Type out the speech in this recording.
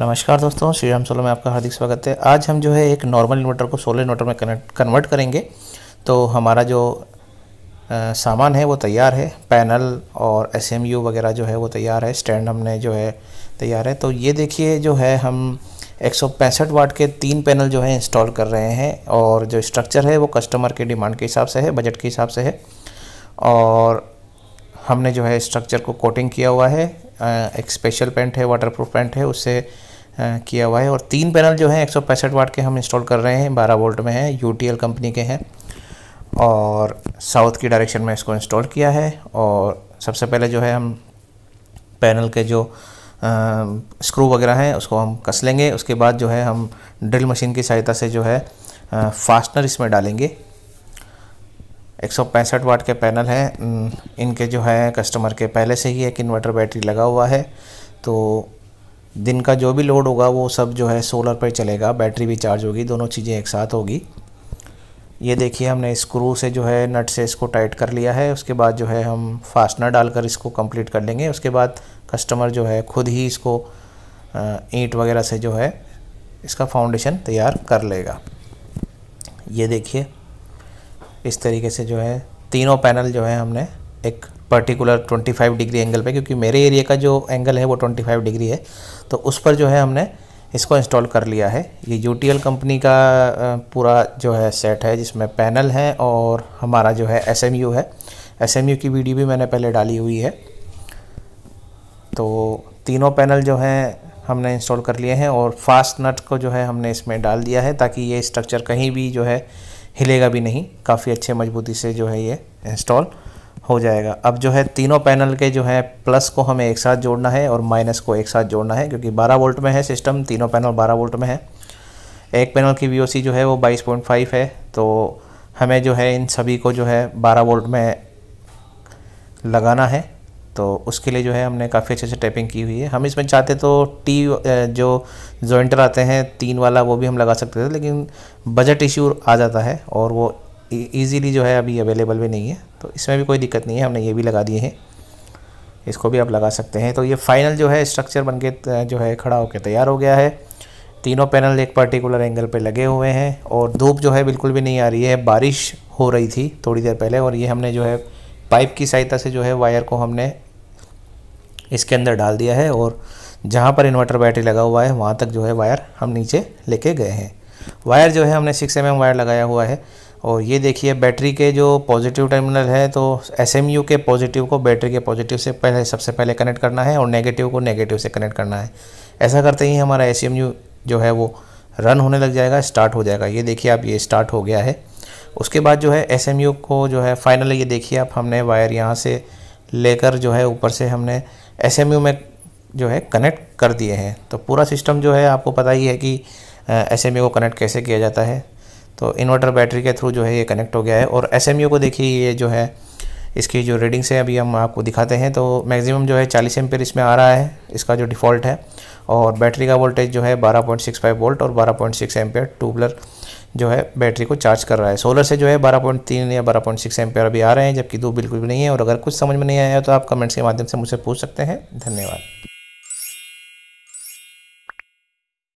नमस्कार दोस्तों श्री राम सोलो में आपका हार्दिक स्वागत है आज हम जो है एक नॉर्मल इन्वर्टर को सोलर इन्वर्टर में कनेक्ट कन्वर्ट करेंगे तो हमारा जो आ, सामान है वो तैयार है पैनल और एस वगैरह जो है वो तैयार है स्टैंड हमने जो है तैयार है तो ये देखिए जो है हम एक वाट के तीन पैनल जो है इंस्टॉल कर रहे हैं और जो स्ट्रक्चर है वो कस्टमर के डिमांड के हिसाब से है बजट के हिसाब से है और हमने जो है स्ट्रक्चर को कोटिंग किया हुआ है एक स्पेशल पेंट है वाटरप्रूफ पेंट है उससे किया हुआ है और तीन पैनल जो हैं एक वाट के हम इंस्टॉल कर रहे हैं बारह वोल्ट में हैं यू कंपनी के हैं और साउथ की डायरेक्शन में इसको इंस्टॉल किया है और सबसे पहले जो है हम पैनल के जो स्क्रू वगैरह हैं उसको हम कस लेंगे उसके बाद जो है हम ड्रिल मशीन की सहायता से जो है फास्टनर इसमें डालेंगे 165 वाट के पैनल हैं इनके जो है कस्टमर के पहले से ही एक इन्वर्टर बैटरी लगा हुआ है तो दिन का जो भी लोड होगा वो सब जो है सोलर पर चलेगा बैटरी भी चार्ज होगी दोनों चीज़ें एक साथ होगी ये देखिए हमने स्क्रू से जो है नट से इसको टाइट कर लिया है उसके बाद जो है हम फास्टनर डालकर इसको कंप्लीट कर लेंगे उसके बाद कस्टमर जो है खुद ही इसको ईंट वगैरह से जो है इसका फाउंडेशन तैयार कर लेगा ये देखिए इस तरीके से जो है तीनों पैनल जो है हमने एक पर्टिकुलर 25 डिग्री एंगल पे क्योंकि मेरे एरिया का जो एंगल है वो 25 डिग्री है तो उस पर जो है हमने इसको इंस्टॉल कर लिया है ये यू कंपनी का पूरा जो है सेट है जिसमें पैनल है और हमारा जो है एस है एस की वीडियो भी मैंने पहले डाली हुई है तो तीनों पैनल जो हैं हमने इंस्टॉल कर लिए हैं और फास्ट नट को जो है हमने इसमें डाल दिया है ताकि ये स्ट्रक्चर कहीं भी जो है हिलेगा भी नहीं काफ़ी अच्छे मजबूती से जो है ये इंस्टॉल हो जाएगा अब जो है तीनों पैनल के जो है प्लस को हमें एक साथ जोड़ना है और माइनस को एक साथ जोड़ना है क्योंकि 12 वोल्ट में है सिस्टम तीनों पैनल 12 वोल्ट में है एक पैनल की वी जो है वो 22.5 है तो हमें जो है इन सभी को जो है 12 वोल्ट में लगाना है तो उसके लिए जो है हमने काफ़ी अच्छे से टैपिंग की हुई है हम इसमें चाहते तो टी जो जॉइंटर आते हैं तीन वाला वो भी हम लगा सकते थे लेकिन बजट इश्यू आ जाता है और वो इजीली e, जो है अभी अवेलेबल भी नहीं है तो इसमें भी कोई दिक्कत नहीं है हमने ये भी लगा दिए हैं इसको भी आप लगा सकते हैं तो ये फाइनल जो है स्ट्रक्चर बन के जो है खड़ा होकर तैयार हो गया है तीनों पैनल एक पर्टिकुलर एंगल पर लगे हुए हैं और धूप जो है बिल्कुल भी नहीं आ रही है बारिश हो रही थी थोड़ी देर पहले और ये हमने जो है पाइप की सहायता से जो है वायर को हमने इसके अंदर डाल दिया है और जहाँ पर इन्वर्टर बैटरी लगा हुआ है वहाँ तक जो है वायर हम नीचे लेके गए हैं वायर जो है हमने सिक्स एम mm वायर लगाया हुआ है और ये देखिए बैटरी के जो पॉजिटिव टर्मिनल है तो एस के पॉजिटिव को बैटरी के पॉजिटिव से पहले सबसे पहले कनेक्ट करना है और नेगेटिव को नेगेटिव से कनेक्ट करना है ऐसा करते ही हमारा एस जो है वो रन होने लग जाएगा स्टार्ट हो जाएगा ये देखिए आप ये स्टार्ट हो गया है उसके बाद जो है एस को जो है फाइनली ये देखिए आप हमने वायर यहाँ से लेकर जो है ऊपर से हमने एस में जो है कनेक्ट कर दिए हैं तो पूरा सिस्टम जो है आपको पता ही है कि एस को कनेक्ट कैसे किया जाता है तो इन्वर्टर बैटरी के थ्रू जो है ये कनेक्ट हो गया है और एस को देखिए ये जो है इसकी जो रीडिंग्स है अभी हम आपको दिखाते हैं तो मैक्सिमम जो है 40 एम इसमें आ रहा है इसका जो डिफ़ॉल्ट है और बैटरी का वोल्टेज जो है 12.65 वोल्ट और 12.6 पॉइंट सिक्स एम टू जो है बैटरी को चार्ज कर रहा है सोलर से जो है 12.3 या 12.6 पॉइंट अभी आ रहे हैं जबकि दो बिल्कुल भी नहीं है और अगर कुछ समझ में नहीं आया तो आप कमेंट्स के माध्यम से मुझसे पूछ सकते हैं धन्यवाद